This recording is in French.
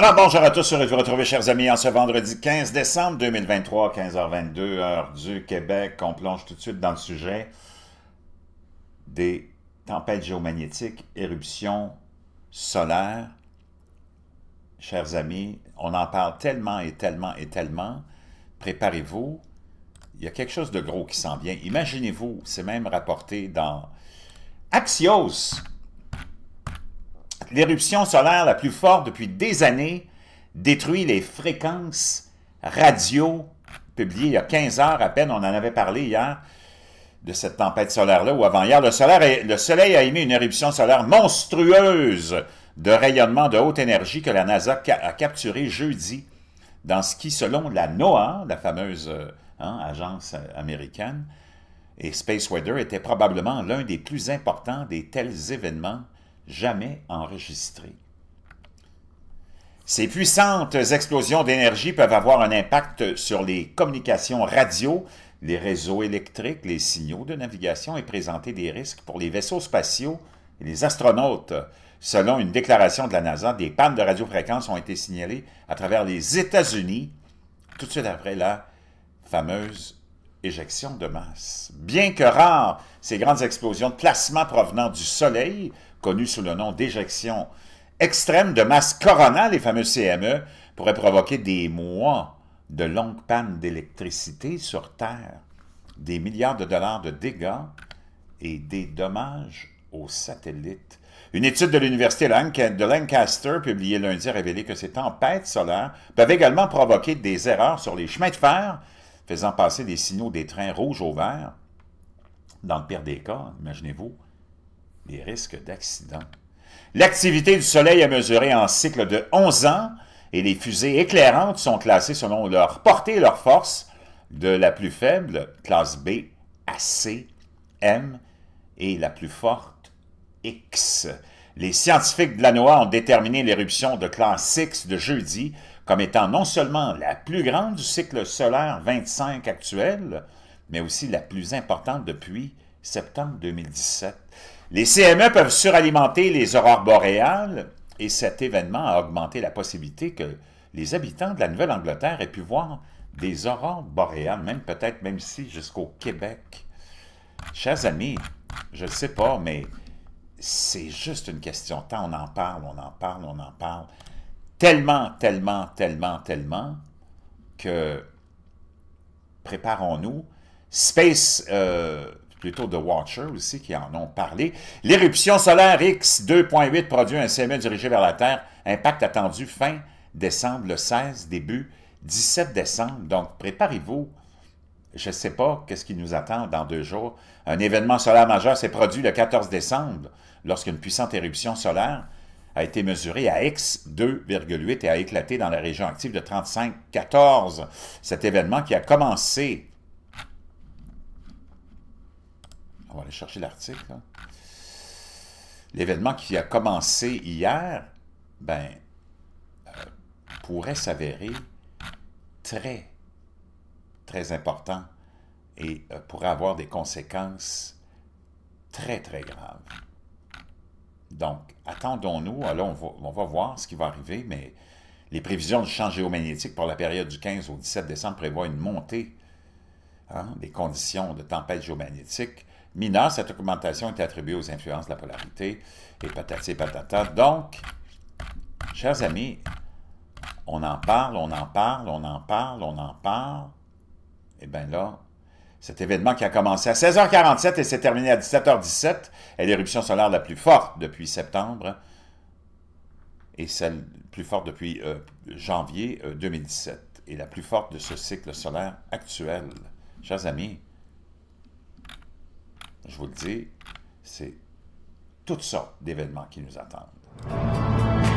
Alors bonjour à tous, heureux de vous retrouver chers amis en ce vendredi 15 décembre 2023, 15h22, heure du Québec. On plonge tout de suite dans le sujet des tempêtes géomagnétiques, éruptions solaires. Chers amis, on en parle tellement et tellement et tellement. Préparez-vous, il y a quelque chose de gros qui s'en vient. Imaginez-vous, c'est même rapporté dans Axios, l'éruption solaire la plus forte depuis des années détruit les fréquences radio publiées il y a 15 heures à peine, on en avait parlé hier, de cette tempête solaire-là, ou avant-hier. Le, Soleil a émis une éruption solaire monstrueuse de rayonnement de haute énergie que la NASA a capturée jeudi dans ce qui, selon la NOAA, la fameuse euh, hein, agence euh, américaine, et Space Weather était probablement l'un des plus importants des tels événements jamais enregistrées. Ces puissantes explosions d'énergie peuvent avoir un impact sur les communications radio, les réseaux électriques, les signaux de navigation et présenter des risques pour les vaisseaux spatiaux et les astronautes. Selon une déclaration de la NASA, des pannes de radiofréquence ont été signalées à travers les États-Unis tout de suite après la fameuse éjection de masse. Bien que rares, ces grandes explosions de plasma provenant du Soleil, connues sous le nom d'éjections extrêmes de masse coronale les fameux CME, pourraient provoquer des mois de longues pannes d'électricité sur Terre, des milliards de dollars de dégâts et des dommages aux satellites. Une étude de l'Université de Lancaster, publiée lundi, a révélé que ces tempêtes solaires peuvent également provoquer des erreurs sur les chemins de fer, faisant passer des signaux des trains rouges au vert, dans le pire des cas, imaginez-vous, les risques d'accident. L'activité du Soleil est mesurée en cycle de 11 ans et les fusées éclairantes sont classées selon leur portée et leur force, de la plus faible, classe B, à C, M, et la plus forte, X. Les scientifiques de la NOAA ont déterminé l'éruption de classe X de jeudi comme étant non seulement la plus grande du cycle solaire 25 actuel, mais aussi la plus importante depuis septembre 2017. Les CME peuvent suralimenter les aurores boréales et cet événement a augmenté la possibilité que les habitants de la Nouvelle-Angleterre aient pu voir des aurores boréales, même peut-être même si jusqu'au Québec. Chers amis, je ne sais pas, mais c'est juste une question de temps. On en parle, on en parle, on en parle tellement, tellement, tellement, tellement que préparons-nous. Space, euh, plutôt The Watcher aussi, qui en ont parlé. L'éruption solaire X 2.8 produit un CME dirigé vers la Terre. Impact attendu fin décembre, le 16, début 17 décembre. Donc, préparez-vous. Je ne sais pas qu'est-ce qui nous attend dans deux jours. Un événement solaire majeur s'est produit le 14 décembre, lorsqu'une puissante éruption solaire a été mesuré à X2,8 et a éclaté dans la région active de 35,14. Cet événement qui a commencé... On va aller chercher l'article. Hein. L'événement qui a commencé hier, ben, euh, pourrait s'avérer très, très important et euh, pourrait avoir des conséquences très, très graves. Donc, attendons-nous. Alors, on va, voir ce qui va arriver, mais les prévisions de champ géomagnétique pour la période du 15 au 17 décembre prévoient une montée hein, des conditions de tempête géomagnétique mineure. Cette augmentation est attribuée aux influences de la polarité et patati patata. Donc, chers amis, on en parle, on en parle, on en parle, on en parle. Et bien là, cet événement qui a commencé à 16h47 et s'est terminé à 17h17 est l'éruption solaire la plus forte depuis septembre et celle plus forte depuis euh, janvier 2017 euh, et la plus forte de ce cycle solaire actuel. Chers amis, je vous le dis, c'est toutes sortes d'événements qui nous attendent.